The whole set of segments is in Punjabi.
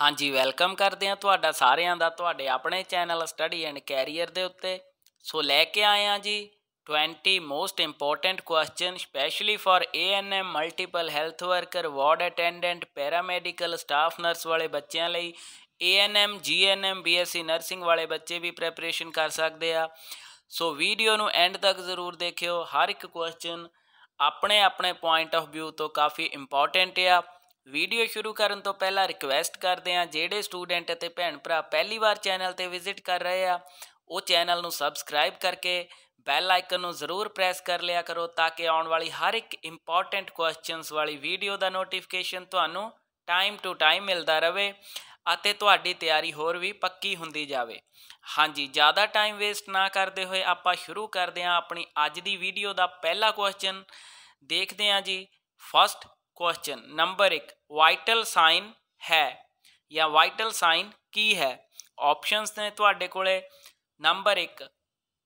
ਹਾਂਜੀ ਵੈਲਕਮ ਕਰਦੇ ਆ ਤੁਹਾਡਾ ਸਾਰਿਆਂ ਦਾ ਤੁਹਾਡੇ ਆਪਣੇ ਚੈਨਲ ਸਟੱਡੀ ਐਂਡ ਕੈਰੀਅਰ ਦੇ ਉੱਤੇ ਸੋ ਲੈ ਕੇ ਆਏ ਆ ਜੀ 20 most important question specially for ANM multiple health worker ward attendant paramedical staff nurse ਵਾਲੇ ਬੱਚਿਆਂ ਲਈ ਏਐਨਐਮ ਜੀਐਨਐਮ ਬੀਐਸਸੀ ਨਰਸਿੰਗ ਵਾਲੇ ਬੱਚੇ ਵੀ ਪ੍ਰੈਪਰੇਸ਼ਨ ਕਰ ਸਕਦੇ ਆ ਸੋ ਵੀਡੀਓ ਨੂੰ ਐਂਡ ਤੱਕ ਜ਼ਰੂਰ ਦੇਖਿਓ ਹਰ ਇੱਕ ਕੁਐਸਚਨ ਆਪਣੇ ਆਪਣੇ ਪੁਆਇੰਟ ਆਫ 뷰 ਤੋਂ ਕਾਫੀ ਇੰਪੋਰਟੈਂਟ ਆ ਵੀਡੀਓ ਸ਼ੁਰੂ ਕਰਨ ਤੋਂ ਪਹਿਲਾਂ ਰਿਕਵੈਸਟ ਕਰਦੇ ਹਾਂ ਜਿਹੜੇ ਸਟੂਡੈਂਟ ਅਤੇ ਭੈਣ ਭਰਾ ਪਹਿਲੀ ਵਾਰ ਚੈਨਲ ਤੇ ਵਿਜ਼ਿਟ ਕਰ ਰਹੇ ਆ ਉਹ ਚੈਨਲ ਨੂੰ ਸਬਸਕ੍ਰਾਈਬ ਕਰਕੇ ਬੈਲ ਆਈਕਨ ਨੂੰ ਜ਼ਰੂਰ ਪ੍ਰੈਸ ਕਰ ਲਿਆ ਕਰੋ ਤਾਂ ਕਿ ਆਉਣ ਵਾਲੀ ਹਰ ਇੱਕ ਇੰਪੋਰਟੈਂਟ ਕੁਐਸਚਨਸ ਵਾਲੀ ਵੀਡੀਓ ਦਾ ਨੋਟੀਫਿਕੇਸ਼ਨ ਤੁਹਾਨੂੰ ਟਾਈਮ ਟੂ ਟਾਈਮ ਮਿਲਦਾ ਰਹੇ ਅਤੇ ਤੁਹਾਡੀ ਤਿਆਰੀ ਹੋਰ ਵੀ ਪੱਕੀ ਹੁੰਦੀ ਜਾਵੇ ਹਾਂਜੀ ਜ਼ਿਆਦਾ ਟਾਈਮ ਵੇਸਟ ਨਾ ਕਰਦੇ ਹੋਏ ਆਪਾਂ ਸ਼ੁਰੂ ਕਰਦੇ ਹਾਂ ਆਪਣੀ ਅੱਜ ਦੀ ਵੀਡੀਓ ਦਾ ਪਹਿਲਾ ਕੁਐਸਚਨ ਦੇਖਦੇ ਹਾਂ ਜੀ first question number 1 vital sign ਹੈ ਜਾਂ ਵਾਈਟਲ ਸਾਈਨ ਕੀ ਹੈ ਆਪਸ਼ਨਸ ਨੇ ਤੁਹਾਡੇ ਕੋਲੇ ਨੰਬਰ 1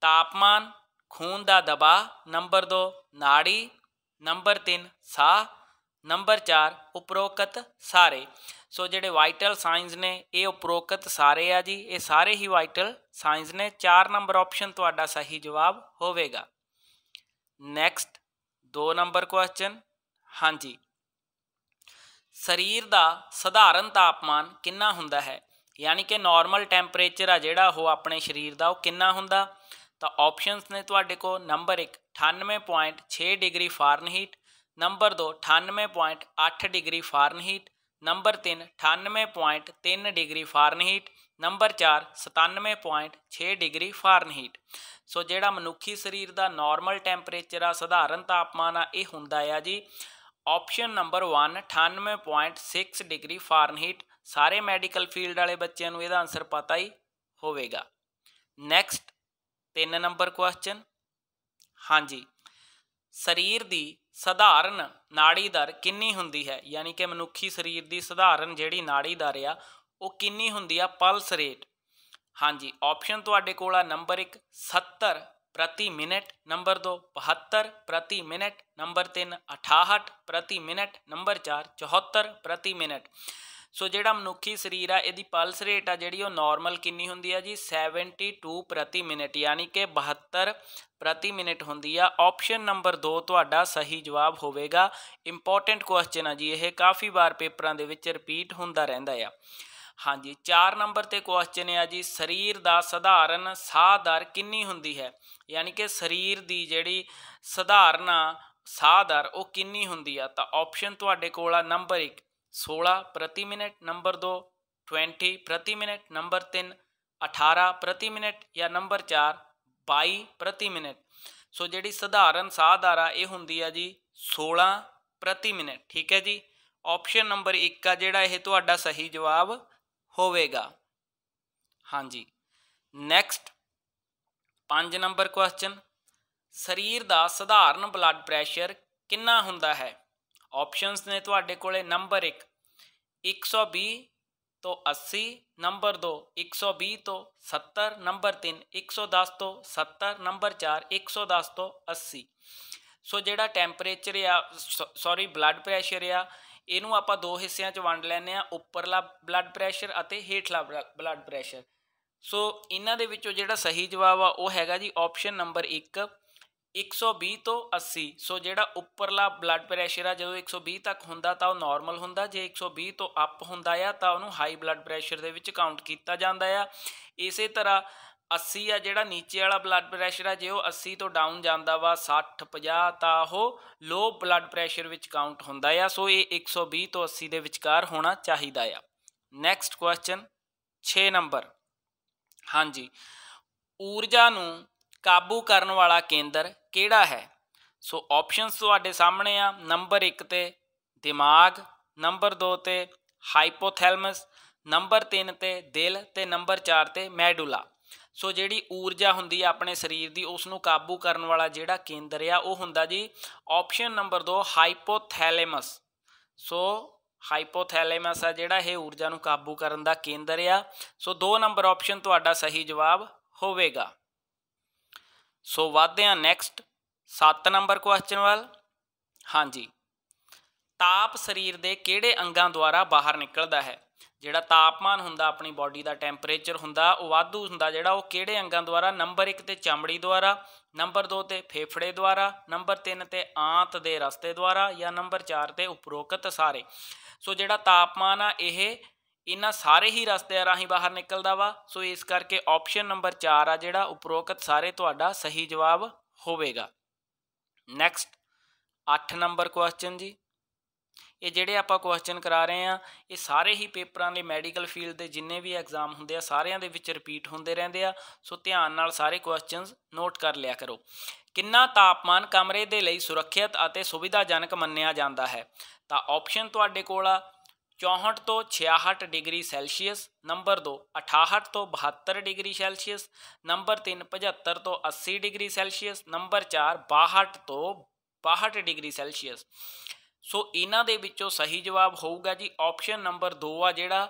ਤਾਪਮਾਨ ਖੂਨ ਦਾ ਦਬਾਅ ਨੰਬਰ 2 ਨਾੜੀ ਨੰਬਰ 3 ਸਾਹ ਨੰਬਰ 4 ਉਪਰੋਕਤ ਸਾਰੇ ਸੋ ਜਿਹੜੇ ਵਾਈਟਲ ਸਾਈਨਸ ਨੇ ਇਹ ਉਪਰੋਕਤ ਸਾਰੇ ਆ ਜੀ ਇਹ ਸਾਰੇ ਹੀ ਵਾਈਟਲ ਸਾਈਨਸ ਨੇ 4 ਨੰਬਰ ਆਪਸ਼ਨ ਤੁਹਾਡਾ ਸਹੀ ਜਵਾਬ ਹੋਵੇਗਾ ਨੈਕਸਟ 2 ਨੰਬਰ ਕੁਐਸਚਨ ਹਾਂਜੀ ਸਰੀਰ ਦਾ ਸਧਾਰਨ ਤਾਪਮਾਨ ਕਿੰਨਾ ਹੁੰਦਾ ਹੈ ਯਾਨੀ ਕਿ ਨਾਰਮਲ ਟੈਂਪਰੇਚਰ ਆ ਜਿਹੜਾ ਉਹ ਆਪਣੇ ਸਰੀਰ ਦਾ ਉਹ ਕਿੰਨਾ ਹੁੰਦਾ ਤਾਂ ਆਪਸ਼ਨਸ ਨੇ ਤੁਹਾਡੇ ਕੋਲ number 1 98.6 degree Fahrenheit number 2 98.8 degree Fahrenheit number 3 98.3 degree Fahrenheit number 4 97.6 degree Fahrenheit so ਜਿਹੜਾ ਮਨੁੱਖੀ ਸਰੀਰ ਦਾ ਨਾਰਮਲ ਟੈਂਪਰੇਚਰ ਆ ਸਧਾਰਨ ਤਾਪਮਾਨ ਆ ਇਹ ਹੁੰਦਾ ਆ ਜੀ ਆਪਸ਼ਨ ਨੰਬਰ 1 98.6 ਡਿਗਰੀ ਫਾਰਨਹੀਟ ਸਾਰੇ ਮੈਡੀਕਲ ਫੀਲਡ ਵਾਲੇ ਬੱਚਿਆਂ ਨੂੰ ਇਹਦਾ ਆਨਸਰ ਪਤਾ ਹੀ ਹੋਵੇਗਾ ਨੈਕਸਟ 3 ਨੰਬਰ ਕੁਐਸਚਨ ਹਾਂਜੀ ਸਰੀਰ ਦੀ ਸਧਾਰਨ ਨਾੜੀ ਦਰ ਕਿੰਨੀ ਹੁੰਦੀ ਹੈ ਯਾਨੀ ਕਿ ਮਨੁੱਖੀ ਸਰੀਰ ਦੀ ਸਧਾਰਨ ਜਿਹੜੀ ਨਾੜੀ ਦਰ ਆ ਉਹ ਕਿੰਨੀ ਹੁੰਦੀ ਆ ਪਲਸ ਰੇਟ ਹਾਂਜੀ ਆਪਸ਼ਨ ਤੁਹਾਡੇ ਕੋਲ ਆ ਨੰਬਰ 1 70 प्रति मिनट नंबर 2 बहत्तर प्रति मिनट नंबर तीन अठाहठ ਪ੍ਰਤੀ ਮਿੰਟ ਨੰਬਰ 4 74 ਪ੍ਰਤੀ ਮਿੰਟ ਸੋ ਜਿਹੜਾ ਮਨੁੱਖੀ ਸਰੀਰ ਆ ਇਹਦੀ ਪਲਸ ਰੇਟ ਆ ਜਿਹੜੀ ਉਹ ਨਾਰਮਲ ਕਿੰਨੀ ਹੁੰਦੀ ਆ ਜੀ 72 ਪ੍ਰਤੀ ਮਿੰਟ ਯਾਨੀ ਕਿ 72 ਪ੍ਰਤੀ ਮਿੰਟ ਹੁੰਦੀ ਆ ਆਪਸ਼ਨ ਨੰਬਰ 2 ਤੁਹਾਡਾ ਸਹੀ ਜਵਾਬ ਹੋਵੇਗਾ ਇੰਪੋਰਟੈਂਟ ਕੁਐਸਚਨ ਆ ਜੀ ਇਹ ਕਾਫੀ ਵਾਰ ਪੇਪਰਾਂ ਦੇ ਵਿੱਚ ਰਿਪੀਟ ਹੁੰਦਾ ਰਹਿੰਦਾ ਆ ਹਾਂਜੀ 4 ਨੰਬਰ ਤੇ ਕੁਐਸਚਨ ਹੈ ਜੀ ਸਰੀਰ ਦਾ ਸਧਾਰਨ ਸਾਹ ਦਰ ਕਿੰਨੀ ਹੁੰਦੀ ਹੈ ਯਾਨੀ ਕਿ ਸਰੀਰ ਦੀ ਜਿਹੜੀ ਸਧਾਰਨ ਸਾਹ ਦਰ ਉਹ ਕਿੰਨੀ ਹੁੰਦੀ ਆ ਤਾਂ ਆਪਸ਼ਨ ਤੁਹਾਡੇ ਕੋਲ ਆ ਨੰਬਰ 1 16 ਪ੍ਰਤੀ ਮਿੰਟ ਨੰਬਰ 2 20 ਪ੍ਰਤੀ ਮਿੰਟ ਨੰਬਰ 3 18 ਪ੍ਰਤੀ ਮਿੰਟ ਜਾਂ ਨੰਬਰ 4 22 ਪ੍ਰਤੀ ਮਿੰਟ ਸੋ ਜਿਹੜੀ ਸਧਾਰਨ ਸਾਹ ਦਰ ਆ ਇਹ ਹੁੰਦੀ ਆ ਜੀ 16 ਪ੍ਰਤੀ ਮਿੰਟ ਠੀਕ ਹੈ ਜੀ ਆਪਸ਼ਨ ਨੰਬਰ 1 ਆ ਜਿਹੜਾ ਇਹ ਤੁਹਾਡਾ ਸਹੀ ਜਵਾਬ ਹੋਵੇਗਾ ਹਾਂਜੀ ਨੈਕਸਟ 5 ਨੰਬਰ ਕੁਐਸਚਨ ਸਰੀਰ ਦਾ ਸਧਾਰਨ ਬਲੱਡ ਪ੍ਰੈਸ਼ਰ ਕਿੰਨਾ ਹੁੰਦਾ ਹੈ ਆਪਸ਼ਨਸ ਨੇ ਤੁਹਾਡੇ ਕੋਲੇ ਨੰਬਰ 1 120 ਤੋਂ 80 ਨੰਬਰ 2 120 ਤੋਂ 70 ਨੰਬਰ 3 110 ਤੋਂ 70 ਨੰਬਰ 4 110 ਤੋਂ 80 ਸੋ ਜਿਹੜਾ ਟੈਂਪਰੇਚਰ ਆ ਸੌਰੀ ਬਲੱਡ ਪ੍ਰੈਸ਼ਰ ਆ ਇਹਨੂੰ ਆਪਾਂ ਦੋ ਹਿੱਸਿਆਂ 'ਚ ਵੰਡ ਲੈਨੇ ਆ ਉੱਪਰਲਾ ਬਲੱਡ ਪ੍ਰੈਸ਼ਰ ਅਤੇ ਹੇਠਲਾ ਬਲੱਡ ਪ੍ਰੈਸ਼ਰ ਸੋ ਇਹਨਾਂ ਦੇ ਵਿੱਚੋਂ ਜਿਹੜਾ ਸਹੀ ਜਵਾਬ ਆ ਉਹ ਹੈਗਾ ਜੀ ਆਪਸ਼ਨ ਨੰਬਰ 1 120 ਤੋਂ 80 ਸੋ ਜਿਹੜਾ ਉੱਪਰਲਾ ਬਲੱਡ ਪ੍ਰੈਸ਼ਰ ਆ ਜਦੋਂ 120 ਤੱਕ ਹੁੰਦਾ ਤਾਂ ਉਹ ਨਾਰਮਲ ਹੁੰਦਾ ਜੇ 120 ਤੋਂ ਅਪ ਹੁੰਦਾ ਆ ਤਾਂ ਉਹਨੂੰ ਹਾਈ ਬਲੱਡ ਪ੍ਰੈਸ਼ਰ ਦੇ ਵਿੱਚ ਕਾਊਂਟ ਕੀਤਾ ਜਾਂਦਾ ਆ ਇਸੇ ਤਰ੍ਹਾਂ 80 ਆ ਜਿਹੜਾ ਨੀਚੇ ਵਾਲਾ ਬਲੱਡ ਪ੍ਰੈਸ਼ਰ ਆ ਜੇ ਉਹ 80 ਤੋਂ ਡਾਊਨ ਜਾਂਦਾ ਵਾ 60 50 ਤਾਂ ਉਹ ਲੋ ਬਲੱਡ ਪ੍ਰੈਸ਼ਰ ਵਿੱਚ ਕਾਊਂਟ ਹੁੰਦਾ ਆ ਸੋ ਇਹ 120 ਤੋਂ 80 ਦੇ ਵਿਚਕਾਰ ਹੋਣਾ ਚਾਹੀਦਾ ਆ ਨੈਕਸਟ ਕੁਐਸਚਨ 6 ਨੰਬਰ ਹਾਂਜੀ ਊਰਜਾ ਨੂੰ ਕਾਬੂ ਕਰਨ ਵਾਲਾ ਕੇਂਦਰ ਕਿਹੜਾ ਹੈ ਸੋ ਆਪਸ਼ਨਸ ਤੁਹਾਡੇ ਸਾਹਮਣੇ ਆ ਨੰਬਰ 1 ਤੇ ਦਿਮਾਗ ਨੰਬਰ 2 ਤੇ ਹਾਈਪੋਥੈਲਮਸ ਨੰਬਰ 3 ਤੇ ਦਿਲ ਤੇ ਨੰਬਰ 4 ਤੇ ਮੈਡੂਲਾ ਸੋ ਜਿਹੜੀ ਊਰਜਾ ਹੁੰਦੀ ਹੈ ਆਪਣੇ ਸਰੀਰ ਦੀ ਉਸ ਨੂੰ ਕਾਬੂ ਕਰਨ ਵਾਲਾ ਜਿਹੜਾ ਕੇਂਦਰ ਆ ਉਹ ਹੁੰਦਾ ਜੀ ਆਪਸ਼ਨ ਨੰਬਰ 2 ਹਾਈਪੋਥੈਲੇਮਸ ਸੋ ਹਾਈਪੋਥੈਲੇਮਸ ਆ ਜਿਹੜਾ ਇਹ ਊਰਜਾ ਨੂੰ ਕਾਬੂ ਕਰਨ ਦਾ ਕੇਂਦਰ ਆ ਸੋ ਦੋ ਨੰਬਰ ਆਪਸ਼ਨ ਤੁਹਾਡਾ ਸਹੀ ਜਵਾਬ ਹੋਵੇਗਾ ਸੋ ਵਾਧਿਆ ਨੈਕਸਟ 7 ਨੰਬਰ ਕੁਐਸਚਨ ਵੱਲ ਹਾਂਜੀ ਤਾਪ ਸਰੀਰ ਦੇ ਕਿਹੜੇ ਅੰਗਾਂ ਦੁਆਰਾ ਬਾਹਰ ਨਿਕਲਦਾ ਹੈ ਜਿਹੜਾ ਤਾਪਮਾਨ ਹੁੰਦਾ ਆਪਣੀ ਬਾਡੀ ਦਾ ਟੈਂਪਰੇਚਰ ਹੁੰਦਾ ਉਹ ਵਾਧੂ ਹੁੰਦਾ ਜਿਹੜਾ ਉਹ ਕਿਹੜੇ ਅੰਗਾਂ ਦੁਆਰਾ ਨੰਬਰ 1 ਤੇ ਚਮੜੀ ਦੁਆਰਾ ਨੰਬਰ 2 ਤੇ ਫੇਫੜੇ ਦੁਆਰਾ ਨੰਬਰ 3 ਤੇ ਆਂਤ ਦੇ ਰਸਤੇ ਦੁਆਰਾ ਜਾਂ ਨੰਬਰ 4 ਤੇ ਉਪਰੋਕਤ ਸਾਰੇ ਸੋ ਜਿਹੜਾ ਤਾਪਮਾਨ ਆ ਇਹ ਇਹਨਾਂ ਸਾਰੇ ਹੀ ਰਸਤੇ ਰਾਹੀਂ ਬਾਹਰ ਨਿਕਲਦਾ ਵਾ ਸੋ ਇਸ ਕਰਕੇ ਆਪਸ਼ਨ ਨੰਬਰ 4 ਆ ਜਿਹੜਾ ਉਪਰੋਕਤ ਸਾਰੇ ਤੁਹਾਡਾ ਸਹੀ ਜਵਾਬ ਹੋਵੇਗਾ ਨੈਕਸਟ 8 ਨੰਬਰ ਕੁਐਸਚਨ ਜੀ ਇਹ ਜਿਹੜੇ ਆਪਾਂ ਕੁਐਸਚਨ ਕਰਾ ਰਹੇ ਆ ਇਹ ਸਾਰੇ ਹੀ ਪੇਪਰਾਂ ਦੇ ਮੈਡੀਕਲ ਫੀਲਡ ਦੇ ਜਿੰਨੇ ਵੀ ਐਗਜ਼ਾਮ ਹੁੰਦੇ ਆ ਸਾਰਿਆਂ ਦੇ ਵਿੱਚ ਰਿਪੀਟ ਹੁੰਦੇ ਰਹਿੰਦੇ ਆ ਸੋ ਧਿਆਨ ਨਾਲ ਸਾਰੇ ਕੁਐਸਚਨਸ ਨੋਟ ਕਰ ਲਿਆ ਕਰੋ ਕਿੰਨਾ ਤਾਪਮਾਨ ਕਮਰੇ ਦੇ ਲਈ ਸੁਰੱਖਿਅਤ ਅਤੇ ਸੁਵਿਧਾਜਨਕ ਮੰਨਿਆ ਜਾਂਦਾ ਹੈ ਤਾਂ ਆਪਸ਼ਨ ਤੁਹਾਡੇ ਕੋਲ ਆ 64 ਤੋਂ 66 ਡਿਗਰੀ ਸੈਲਸੀਅਸ ਨੰਬਰ 2 68 ਤੋਂ 72 ਡਿਗਰੀ ਸੈਲਸੀਅਸ ਨੰਬਰ 3 75 ਤੋਂ 80 ਡਿਗਰੀ ਸੈਲਸੀਅਸ ਨੰਬਰ 4 62 ਤੋਂ 62 ਡਿਗਰੀ ਸੈਲਸੀਅਸ ਸੋ ਇਹਨਾਂ ਦੇ ਵਿੱਚੋਂ ਸਹੀ ਜਵਾਬ ਹੋਊਗਾ ਜੀ ਆਪਸ਼ਨ ਨੰਬਰ 2 ਆ ਜਿਹੜਾ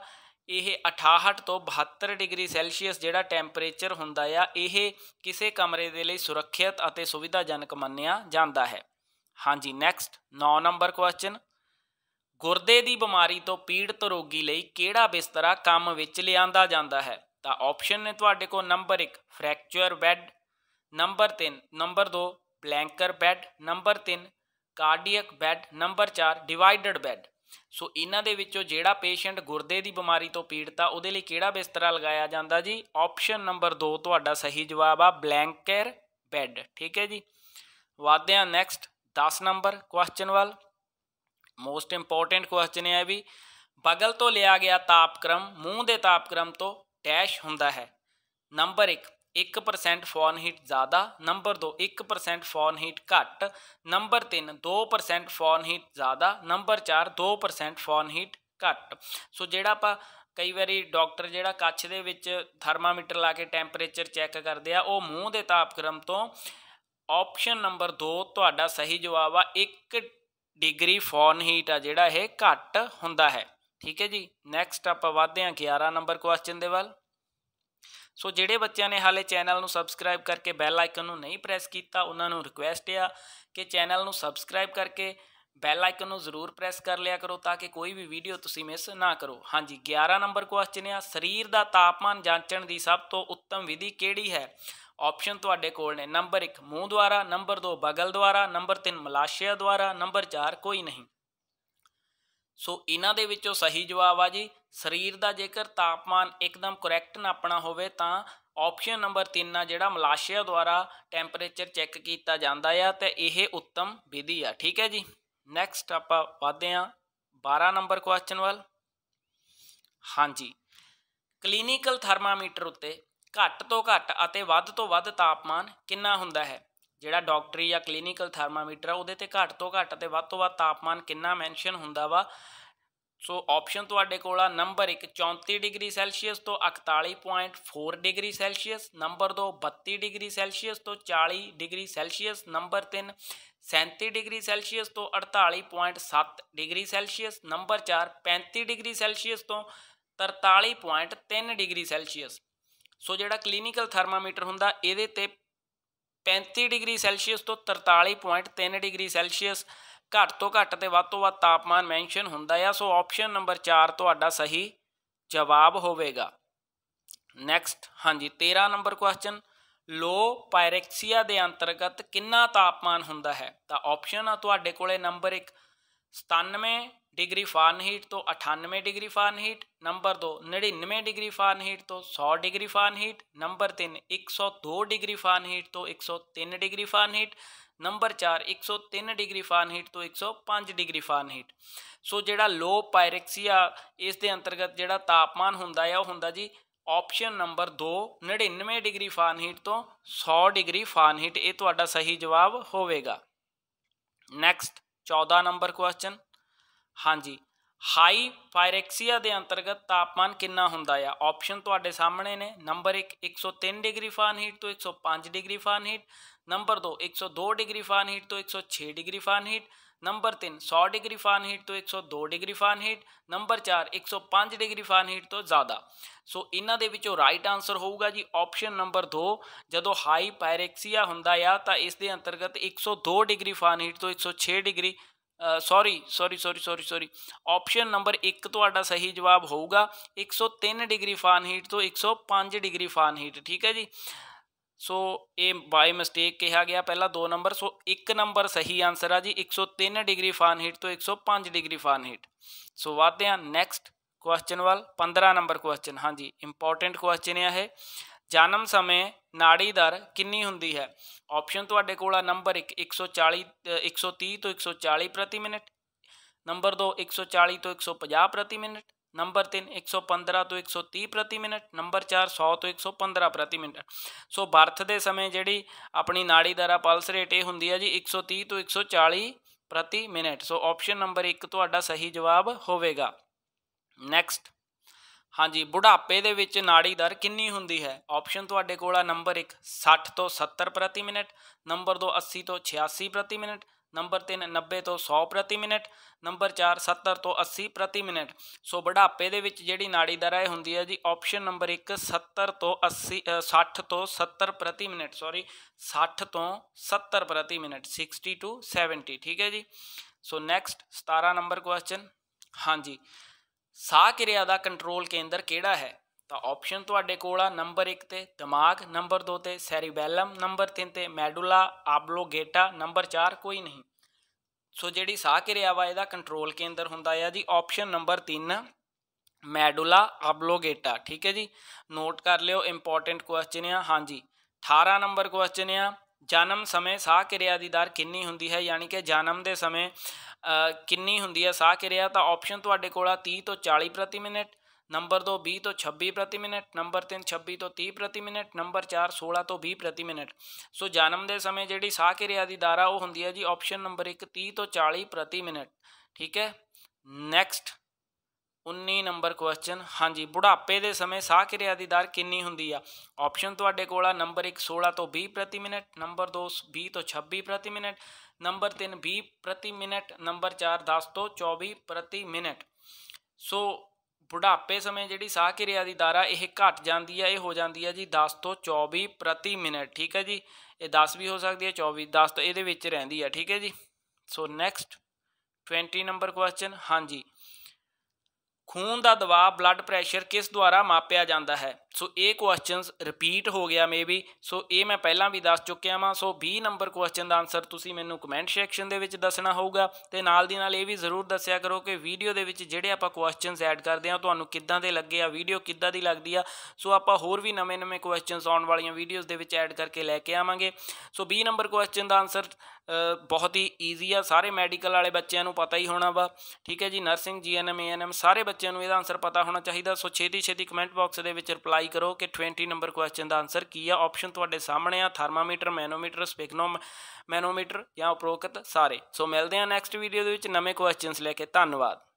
ਇਹ 68 ਤੋਂ 72 ਡਿਗਰੀ ਸੈਲਸੀਅਸ ਜਿਹੜਾ ਟੈਂਪਰੇਚਰ ਹੁੰਦਾ ਆ ਇਹ ਕਿਸੇ ਕਮਰੇ ਦੇ ਲਈ ਸੁਰੱਖਿਅਤ ਅਤੇ ਸੁਵਿਧਾਜਨਕ ਮੰਨਿਆ ਜਾਂਦਾ ਹੈ ਹਾਂਜੀ ਨੈਕਸਟ 9 ਨੰਬਰ ਕੁਐਸਚਨ ਗੁਰਦੇ ਦੀ ਬਿਮਾਰੀ ਤੋਂ ਪੀੜਤ ਰੋਗੀ ਲਈ ਕਿਹੜਾ ਬਿਸਤਰਾ ਕੰਮ ਵਿੱਚ ਲਿਆਂਦਾ ਜਾਂਦਾ ਹੈ ਤਾਂ ਆਪਸ਼ਨ ਨੇ ਤੁਹਾਡੇ ਕੋਲ number 1 fracture bed number 3 number 2 blanket bed number 3 cardiac bed number 4 divided bed so ਇਹਨਾਂ ਦੇ ਵਿੱਚੋਂ ਜਿਹੜਾ ਪੇਸ਼ੈਂਟ ਗੁਰਦੇ ਦੀ ਬਿਮਾਰੀ ਤੋਂ ਪੀੜਤ ਆ ਉਹਦੇ ਲਈ ਕਿਹੜਾ ਬਿਸਤਰਾ ਲਗਾਇਆ ਜਾਂਦਾ ਜੀ ਆਪਸ਼ਨ ਨੰਬਰ 2 ਤੁਹਾਡਾ ਸਹੀ ਜਵਾਬ ਆ ਬਲੈਂਕਰ ਬੈੱਡ ਠੀਕ ਹੈ ਜੀ ਵਾਧਿਆ ਨੈਕਸਟ 10 ਨੰਬਰ ਕੁਐਸਚਨ ਵੱਲ ਮੋਸਟ ਇੰਪੋਰਟੈਂਟ ਕੁਐਸਚਨ ਹੈ ਵੀ ਬਗਲ ਤੋਂ ਲਿਆ ਗਿਆ ਤਾਪਕ੍ਰਮ ਮੂੰਹ ਦੇ ਤਾਪਕ੍ਰਮ ਤੋਂ ਡੈਸ਼ ਹੁੰਦਾ ਹੈ ਨੰਬਰ 1 1% ਫਾਰਨਹੀਟ ਜ਼ਿਆਦਾ ਨੰਬਰ 2 1% ਫਾਰਨਹੀਟ ਘੱਟ ਨੰਬਰ 3 2% ਫਾਰਨਹੀਟ ਜ਼ਿਆਦਾ ਨੰਬਰ 4 2% ਫਾਰਨਹੀਟ ਘੱਟ ਸੋ ਜਿਹੜਾ ਆਪਾਂ ਕਈ ਵਾਰੀ ਡਾਕਟਰ ਜਿਹੜਾ ਕੱਚ ਦੇ ਵਿੱਚ ਥਰਮਾਮੀਟਰ ਲਾ ਕੇ ਟੈਂਪਰੇਚਰ ਚੈੱਕ ਕਰਦੇ ਆ ਉਹ ਮੂੰਹ ਦੇ ਤਾਪਕ੍ਰਮ ਤੋਂ ਆਪਸ਼ਨ ਨੰਬਰ 2 ਤੁਹਾਡਾ ਸਹੀ ਜਵਾਬ ਆ 1 ਡਿਗਰੀ ਫਾਰਨਹੀਟ ਆ ਜਿਹੜਾ ਇਹ ਘੱਟ ਹੁੰਦਾ ਹੈ ਠੀਕ ਹੈ ਜੀ ਨੈਕਸਟ ਆਪਾਂ ਵਧਦੇ ਹਾਂ 11 ਨੰਬਰ ਕੁਐਸਚਨ ਦੇ ਵੱਲ ਸੋ ਜਿਹੜੇ ਬੱਚਿਆਂ ਨੇ ਹਾਲੇ ਚੈਨਲ ਨੂੰ ਸਬਸਕ੍ਰਾਈਬ ਕਰਕੇ ਬੈਲ ਆਈਕਨ ਨੂੰ ਨਹੀਂ ਪ੍ਰੈਸ ਕੀਤਾ ਉਹਨਾਂ ਨੂੰ ਰਿਕੁਐਸਟ ਆ ਕਿ ਚੈਨਲ ਨੂੰ ਸਬਸਕ੍ਰਾਈਬ ਕਰਕੇ ਬੈਲ ਆਈਕਨ ਨੂੰ ਜ਼ਰੂਰ ਪ੍ਰੈਸ ਕਰ ਲਿਆ ਕਰੋ ਤਾਂ ਕਿ ਕੋਈ ਵੀ ਵੀਡੀਓ ਤੁਸੀਂ ਮਿਸ ਨਾ ਕਰੋ ਹਾਂਜੀ 11 ਨੰਬਰ ਕੁਐਸਚਨ ਆ ਸਰੀਰ ਦਾ ਤਾਪਮਾਨ ਜਾਂਚਣ ਦੀ ਸਭ ਤੋਂ ਉੱਤਮ ਵਿਧੀ ਕਿਹੜੀ ਹੈ ਆਪਸ਼ਨ ਤੁਹਾਡੇ ਕੋਲ ਨੇ ਨੰਬਰ 1 ਮੂੰਹ ਦੁਆਰਾ ਨੰਬਰ 2 ਬਗਲ ਦੁਆਰਾ ਨੰਬਰ 3 ਮਲਾਸ਼ਿਆ ਦੁਆਰਾ ਨੰਬਰ 4 ਕੋਈ ਨਹੀਂ ਸੋ ਇਹਨਾਂ ਦੇ ਵਿੱਚੋਂ ਸਹੀ ਜਵਾਬ ਆ ਜੀ ਸਰੀਰ ਦਾ ਜੇਕਰ ਤਾਪਮਾਨ ਇੱਕਦਮ ਕਰੈਕਟ ਨਾਪਣਾ ਹੋਵੇ ਤਾਂ ਆਪਸ਼ਨ ਨੰਬਰ 3 ਆ ਜਿਹੜਾ ਮਲਾਸ਼ੀਆ ਦੁਆਰਾ ਟੈਂਪਰੇਚਰ ਚੈੱਕ ਕੀਤਾ ਜਾਂਦਾ ਆ ਤੇ ਇਹ ਉੱਤਮ ਵਿਧੀ ਆ ਠੀਕ ਹੈ ਜੀ ਨੈਕਸਟ ਆਪਾਂ ਵਧਦੇ ਆ 12 ਨੰਬਰ ਕੁਐਸਚਨ ਵੱਲ ਹਾਂਜੀ ਕਲੀਨਿਕਲ ਥਰਮਾਮੀਟਰ ਉੱਤੇ ਘੱਟ ਤੋਂ ਘੱਟ ਅਤੇ ਵੱਧ ਤੋਂ ਵੱਧ ਤਾਪਮਾਨ ਕਿੰਨਾ ਹੁੰਦਾ ਹੈ ਜਿਹੜਾ ਡਾਕਟਰੀ ਜਾਂ ਕਲੀਨਿਕਲ ਥਰਮਾਮੀਟਰ ਆ ਉਹਦੇ ਤੇ ਘੱਟ ਤੋਂ ਘੱਟ ਤੇ ਵੱਧ ਤੋਂ ਵੱਧ ਤਾਪਮਾਨ ਕਿੰਨਾ ਮੈਂਸ਼ਨ ਹੁੰਦਾ ਵਾ ਸੋ ਆਪਸ਼ਨ ਤੁਹਾਡੇ ਕੋਲ ਆ ਨੰਬਰ 1 34 ਡਿਗਰੀ ਸੈਲਸੀਅਸ ਤੋਂ 41.4 degree Celsius number 2 32 degree Celsius ਤੋਂ 40 degree Celsius number 3 37 degree Celsius ਤੋਂ 48.7 degree Celsius number 4 35 degree Celsius ਤੋਂ 43.3 ਡਿਗਰੀ ਸੈਲਸੀਅਸ ਸੋ ਜਿਹੜਾ ਕਲੀਨਿਕਲ ਥਰਮਾਮੀਟਰ ਹੁੰਦਾ ਇਹਦੇ ਤੇ 35 ਡਿਗਰੀ ਸੈਲਸੀਅਸ ਤੋਂ 43.3 ਡਿਗਰੀ ਸੈਲਸੀਅਸ ਘੱਟ ਤੋਂ ਘੱਟ ਤੇ ਵੱਧ ਤੋਂ ਵੱਧ ਤਾਪਮਾਨ ਮੈਂਸ਼ਨ ਹੁੰਦਾ ਆ ਸੋ ਆਪਸ਼ਨ ਨੰਬਰ 4 ਤੁਹਾਡਾ ਸਹੀ ਜਵਾਬ ਹੋਵੇਗਾ ਨੈਕਸਟ ਹਾਂਜੀ 13 ਨੰਬਰ ਕੁਐਸਚਨ ਲੋ ਪਾਇਰੈਕਸੀਆ ਦੇ ਅੰਤਰਗਤ ਕਿੰਨਾ ਤਾਪਮਾਨ ਹੁੰਦਾ ਹੈ ਤਾਂ ਆਪਸ਼ਨ ਆ ਤੁਹਾਡੇ ਕੋਲੇ ਨੰਬਰ 1 97 ਡਿਗਰੀ ਫਾਰਨਹੀਟ ਤੋਂ 98 degree Fahrenheit number 2 99 degree Fahrenheit ਤੋਂ 100 degree Fahrenheit number 3 102 degree Fahrenheit ਤੋਂ 103 degree Fahrenheit number 4 103 degree Fahrenheit ਤੋਂ 105 ਡਿਗਰੀ ਫਾਰਨਹੀਟ ਸੋ ਜਿਹੜਾ ਲੋ ਪਾਇਰੈਕਸੀਆ ਇਸ ਦੇ ਅੰਤਰਗਤ ਜਿਹੜਾ ਤਾਪਮਾਨ ਹੁੰਦਾ ਹੈ ਉਹ ਹੁੰਦਾ ਜੀ ਆਪਸ਼ਨ ਨੰਬਰ 2 99 ਡਿਗਰੀ ਫਾਰਨਹੀਟ ਤੋਂ 100 ਡਿਗਰੀ ਫਾਰਨਹੀਟ ਇਹ ਤੁਹਾਡਾ ਸਹੀ ਜਵਾਬ ਹੋਵੇਗਾ ਨੈਕਸਟ 14 ਨੰਬਰ ਕੁਐਸਚਨ ਹਾਂਜੀ ਹਾਈ ਪਾਇਰੈਕਸੀਆ ਦੇ ਅੰਤਰਗਤ ਤਾਪਮਾਨ ਕਿੰਨਾ ਹੁੰਦਾ ਆ ਆਪਸ਼ਨ ਤੁਹਾਡੇ ਸਾਹਮਣੇ ਨੇ ਨੰਬਰ 1 103 ਡਿਗਰੀ ਫਾਰਨਹੀਟ ਤੋਂ 105 degree Fahrenheit number 2 102 degree Fahrenheit ਤੋਂ 106 degree Fahrenheit number 3 100 degree Fahrenheit ਤੋਂ 102 degree Fahrenheit number 4 105 degree Fahrenheit ਤੋਂ ਜ਼ਿਆਦਾ ਸੋ ਇਹਨਾਂ ਦੇ ਵਿੱਚੋਂ ਰਾਈਟ ਆਨਸਰ ਹੋਊਗਾ ਜੀ ਆਪਸ਼ਨ ਨੰਬਰ 2 ਜਦੋਂ ਹਾਈ ਪਾਇਰੈਕਸੀਆ ਹੁੰਦਾ ਆ ਤਾਂ ਇਸ ਦੇ ਅੰਤਰਗਤ 102 ਡਿਗਰੀ ਫਾਰਨਹੀਟ ਤੋਂ 106 degree sorry sorry sorry sorry sorry option number एक थोड़ा सही जवाब होगा एक सौ तीन डिग्री हीट तो एक सौ पाँच डिग्री हीट ठीक है जी सो ए बाय मिसटेक कहा गया पहला दो नंबर सो एक नंबर सही आंसर है जी एक सौ तीन डिग्री हीट तो एक सौ पाँच डिग्री हीट सो वाते नैक्सट क्वेश्चन वाल पंद्रह नंबर क्वेश्चन हाँ जी इंपोर्टेंट क्वेश्चन यह है ਜਨਮ ਸਮੇਂ ਨਾੜੀ ਦਰ ਕਿੰਨੀ ਹੁੰਦੀ ਹੈ ਆਪਸ਼ਨ ਤੁਹਾਡੇ ਕੋਲ ਆ ਨੰਬਰ 1 140 130 ਤੋਂ 140 ਪ੍ਰਤੀ ਮਿੰਟ ਨੰਬਰ 2 140 ਤੋਂ 150 ਪ੍ਰਤੀ ਮਿੰਟ ਨੰਬਰ 3 115 ਤੋਂ 130 ਪ੍ਰਤੀ ਮਿੰਟ ਨੰਬਰ 4 100 ਤੋਂ 115 ਪ੍ਰਤੀ ਮਿੰਟ ਸੋ ਬਰਥ ਦੇ ਸਮੇਂ ਜਿਹੜੀ ਆਪਣੀ ਨਾੜੀ ਦਰ ਪਲਸ ਰੇਟ ਇਹ ਹੁੰਦੀ ਹੈ ਜੀ 130 ਤੋਂ 140 ਪ੍ਰਤੀ ਮਿੰਟ ਸੋ ਆਪਸ਼ਨ ਨੰਬਰ 1 ਤੁਹਾਡਾ ਸਹੀ ਜਵਾਬ ਹੋਵੇਗਾ ਨੈਕਸਟ ਹਾਂਜੀ ਬੁਢਾਪੇ ਦੇ ਵਿੱਚ ਨਾੜੀ ਦਰ ਕਿੰਨੀ ਹੁੰਦੀ ਹੈ ਆਪਸ਼ਨ ਤੁਹਾਡੇ ਕੋਲ ਆ ਨੰਬਰ 1 60 ਤੋਂ 70 ਪ੍ਰਤੀ ਮਿੰਟ ਨੰਬਰ 2 80 ਤੋਂ 86 ਪ੍ਰਤੀ ਮਿੰਟ ਨੰਬਰ 3 90 ਤੋਂ 100 ਪ੍ਰਤੀ ਮਿੰਟ ਨੰਬਰ 4 70 ਤੋਂ 80 ਪ੍ਰਤੀ ਮਿੰਟ ਸੋ ਬੁਢਾਪੇ ਦੇ ਵਿੱਚ ਜਿਹੜੀ ਨਾੜੀ ਦਰ ਹੈ ਹੁੰਦੀ ਹੈ ਜੀ ਆਪਸ਼ਨ ਨੰਬਰ 1 70 ਤੋਂ 80 60 ਤੋਂ 70 ਪ੍ਰਤੀ ਮਿੰਟ ਸੌਰੀ 60 ਤੋਂ 70 ਪ੍ਰਤੀ ਮਿੰਟ 60 ਟੂ 70 ਠੀਕ ਹੈ ਜੀ ਸੋ ਨੈਕਸਟ 17 ਨੰਬਰ ਕੁਐਸਚਨ ਹਾਂਜੀ ਸਾਹ ਕਿਰਿਆ ਦਾ ਕੰਟਰੋਲ ਕੇਂਦਰ ਕਿਹੜਾ ਹੈ ਤਾਂ ਆਪਸ਼ਨ ਤੁਹਾਡੇ ਕੋਲ ਆ ਨੰਬਰ 1 ਤੇ ਦਿਮਾਗ ਨੰਬਰ 2 ਤੇ ਸੈਰੀਬੈਲਮ ਨੰਬਰ 3 ਤੇ ਮੈਡੂਲਾ ਆਬਲੋਗੇਟਾ ਨੰਬਰ 4 ਕੋਈ ਨਹੀਂ ਸੋ ਜਿਹੜੀ ਸਾਹ ਕਿਰਿਆ ਵਾ ਇਹਦਾ ਕੰਟਰੋਲ ਕੇਂਦਰ ਹੁੰਦਾ ਆ ਜੀ ਆਪਸ਼ਨ ਨੰਬਰ 3 ਮੈਡੂਲਾ ਆਬਲੋਗੇਟਾ ਠੀਕ ਹੈ ਜੀ ਨੋਟ ਕਰ ਲਿਓ ਇੰਪੋਰਟੈਂਟ ਕੁਐਸਚਨ ਆ ਹਾਂਜੀ 18 ਨੰਬਰ ਕੁਐਸਚਨ ਆ ਜਨਮ ਸਮੇਂ ਸਾਹ ਕਿਰਿਆ ਦੀ ਦਰ ਕਿੰਨੀ ਹੁੰਦੀ ਹੈ ਯਾਨੀ ਕਿ ਜਨਮ ਦੇ ਸਮੇਂ ਕਿੰਨੀ ਹੁੰਦੀ ਹੈ ਸਾਹ ਕਿਰਿਆ ਤਾਂ ਆਪਸ਼ਨ ਤੁਹਾਡੇ ਕੋਲ ਆ 30 ਤੋਂ 40 ਪ੍ਰਤੀ ਮਿੰਟ ਨੰਬਰ 2 20 ਤੋਂ 26 ਪ੍ਰਤੀ ਮਿੰਟ ਨੰਬਰ 3 26 ਤੋਂ 30 ਪ੍ਰਤੀ ਮਿੰਟ ਨੰਬਰ 4 16 ਤੋਂ 20 ਪ੍ਰਤੀ ਮਿੰਟ ਸੋ ਜਨਮ ਦੇ ਸਮੇਂ ਜਿਹੜੀ ਸਾਹ ਕਿਰਿਆ ਦੀ ਦਰ ਆ ਉਹ ਹੁੰਦੀ ਹੈ ਜੀ ਆਪਸ਼ਨ ਨੰਬਰ 1 30 ਤੋਂ 40 ਪ੍ਰਤੀ ਮਿੰਟ ਠੀਕ ਹੈ ਨੈਕਸਟ 19 ਨੰਬਰ ਕੁਐਸਚਨ ਹਾਂਜੀ ਬੁਢਾਪੇ ਦੇ ਸਮੇਂ ਸਾਹ ਕਿਰਿਆ ਦੀ ਦਰ ਕਿੰਨੀ ਹੁੰਦੀ ਆ ਆਪਸ਼ਨ ਤੁਹਾਡੇ ਕੋਲ ਆ ਨੰਬਰ 1 16 ਤੋਂ 20 ਪ੍ਰਤੀ ਮਿੰਟ ਨੰਬਰ 2 20 ਤੋਂ 26 ਪ੍ਰਤੀ ਮਿੰਟ ਨੰਬਰ 3 20 ਪ੍ਰਤੀ ਮਿੰਟ ਨੰਬਰ 4 10 ਤੋਂ 24 ਪ੍ਰਤੀ ਮਿੰਟ ਸੋ ਬੁਢਾਪੇ ਸਮੇਂ ਜਿਹੜੀ ਸਾਹ ਕਿਰਿਆ ਦੀ ਦਰ ਆ ਇਹ ਘਟ ਜਾਂਦੀ ਆ ਇਹ ਹੋ ਜਾਂਦੀ ਆ ਜੀ 10 ਤੋਂ 24 ਪ੍ਰਤੀ ਮਿੰਟ ਠੀਕ ਹੈ ਜੀ ਇਹ 10 ਵੀ ਹੋ ਸਕਦੀ ਹੈ 24 10 ਤੋਂ ਇਹਦੇ ਵਿੱਚ ਰਹਿੰਦੀ ਆ ਠੀਕ ਹੈ ਜੀ ਸੋ ਨੈਕਸਟ 20 ਨੰਬਰ ਕੁਐਸਚਨ ਹਾਂਜੀ ਖੂਨ ਦਾ ਦਬਾਅ ਬਲੱਡ ਪ੍ਰੈਸ਼ਰ ਕਿਸ ਦੁਆਰਾ ਮਾਪਿਆ ਜਾਂਦਾ ਹੈ ਸੋ ਇਹ ਕੁਐਸਚਨਸ ਰਿਪੀਟ ਹੋ ਗਿਆ ਮੇਬੀ ਸੋ ਇਹ ਮੈਂ ਪਹਿਲਾਂ ਵੀ ਦੱਸ ਚੁੱਕਿਆ ਹਾਂ ਸੋ 20 ਨੰਬਰ ਕੁਐਸਚਨ ਦਾ ਆਨਸਰ ਤੁਸੀਂ ਮੈਨੂੰ ਕਮੈਂਟ ਸੈਕਸ਼ਨ ਦੇ ਵਿੱਚ ਦੱਸਣਾ ਹੋਊਗਾ ਤੇ ਨਾਲ ਦੀ ਨਾਲ ਇਹ ਵੀ ਜ਼ਰੂਰ ਦੱਸਿਆ ਕਰੋ ਕਿ ਵੀਡੀਓ ਦੇ ਵਿੱਚ ਜਿਹੜੇ ਆਪਾਂ ਕੁਐਸਚਨਸ ਐਡ ਕਰਦੇ ਆ ਤੁਹਾਨੂੰ ਕਿੱਦਾਂ ਦੇ ਲੱਗੇ ਆ ਵੀਡੀਓ ਕਿੱਦਾਂ ਦੀ ਲੱਗਦੀ ਆ ਸੋ ਆਪਾਂ ਹੋਰ ਵੀ ਨਵੇਂ-ਨਵੇਂ ਕੁਐਸਚਨਸ ਆਉਣ ਵਾਲੀਆਂ ਵੀਡੀਓਜ਼ ਦੇ ਵਿੱਚ ਐਡ ਕਰਕੇ ਲੈ ਕੇ ਆਵਾਂਗੇ ਸੋ 20 ਨੰਬਰ ਕੁਐਸਚਨ ਦਾ ਆਨਸਰ ਬਹੁਤ ਹੀ ਈਜ਼ੀ ਆ ਸਾਰੇ ਮੈਡੀਕਲ ਵਾਲੇ ਬੱਚਿਆਂ ਨੂੰ ਪਤਾ ਹੀ ਹੋਣਾ ਵਾ ਠੀਕ ਹੈ ਜੀ ਨਰਸਿੰਗ ਜੀਐਨਐਮ ਏਐਨਐਮ ਸਾਰੇ ਬੱਚਿਆਂ ਨੂੰ ਇਹਦਾ ਆਨਸਰ ਪਤਾ ਹੋਣਾ ਚਾਹੀਦਾ ਸੋ ਛੇਤੀ ਛੇਤੀ ਕਮੈਂਟ ਬਾਕਸ ਦੇ ਵਿੱਚ ਰਿਪਲਾਈ ਕਰੋ ਕਿ 20 ਨੰਬਰ ਕੁਐਸਚਨ ਦਾ ਆਨਸਰ ਕੀ ਆ ਆਪਸ਼ਨ ਤੁਹਾਡੇ ਸਾਹਮਣੇ ਆ ਥਰਮਾਮੀਟਰ ਮੈਨੋਮੀਟਰ ਸਪੈਗਨੋਮ ਮੈਨੋਮੀਟਰ ਜਾਂ ਉਪਰੋਕਤ ਸਾਰੇ ਸੋ ਮਿਲਦੇ ਆ ਨੈਕਸਟ ਵੀਡੀਓ ਦੇ ਵਿੱਚ ਨਵੇਂ ਕੁਐਸਚਨਸ ਲੈ ਕੇ ਧੰਨਵਾਦ